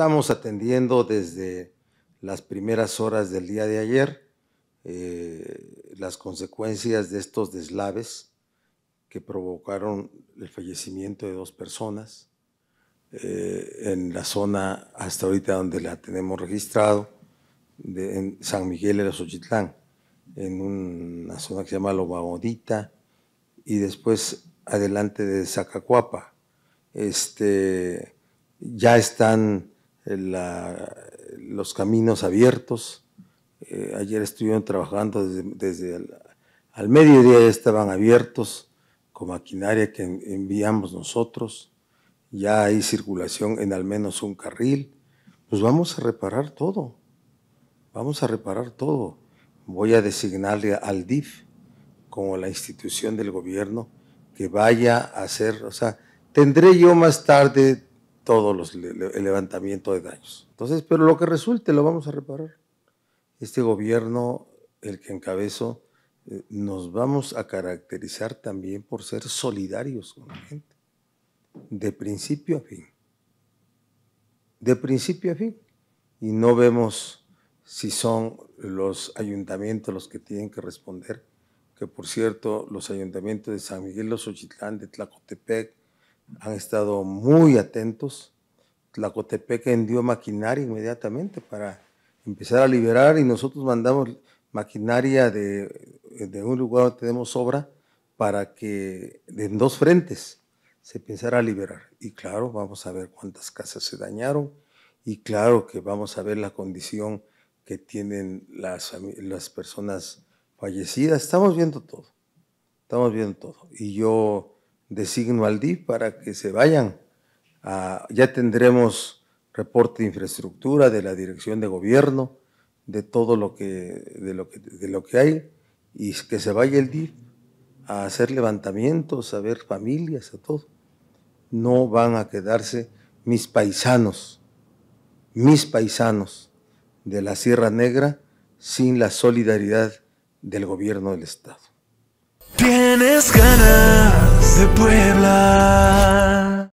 Estamos atendiendo desde las primeras horas del día de ayer eh, las consecuencias de estos deslaves que provocaron el fallecimiento de dos personas eh, en la zona hasta ahorita donde la tenemos registrado, en San Miguel de Xochitlán, en una zona que se llama Lobagodita y después adelante de Zacacuapa. Este, ya están los caminos abiertos. Eh, ayer estuvieron trabajando desde, al mediodía, ya estaban abiertos con maquinaria que enviamos nosotros. Ya hay circulación en al menos un carril. Pues vamos a reparar todo. Vamos a reparar todo. Voy a designarle al DIF como la institución del gobierno que vaya a hacer, o sea, tendré yo más tarde todo los, el levantamiento de daños. Entonces, pero lo que resulte lo vamos a reparar. Este gobierno, el que encabezo, eh, nos vamos a caracterizar también por ser solidarios con la gente, de principio a fin. De principio a fin. Y no vemos si son los ayuntamientos los que tienen que responder, que por cierto, los ayuntamientos de San Miguel, Los Ochitlán, de Tlacotepec, han estado muy atentos. La Cotepeque envió maquinaria inmediatamente para empezar a liberar y nosotros mandamos maquinaria de, de un lugar donde tenemos obra para que en dos frentes se empezara a liberar. Y claro, vamos a ver cuántas casas se dañaron y claro que vamos a ver la condición que tienen las, las personas fallecidas. Estamos viendo todo, estamos viendo todo. Y yo signo al DIF para que se vayan. Ah, ya tendremos reporte de infraestructura de la dirección de gobierno, de todo lo que, lo de lo que hay, y que se vaya el DIF a hacer levantamientos, a ver familias, a todo. No van a quedarse mis paisanos, mis paisanos de la Sierra Negra sin la solidaridad del gobierno del Estado. Tienes ganas de Puebla.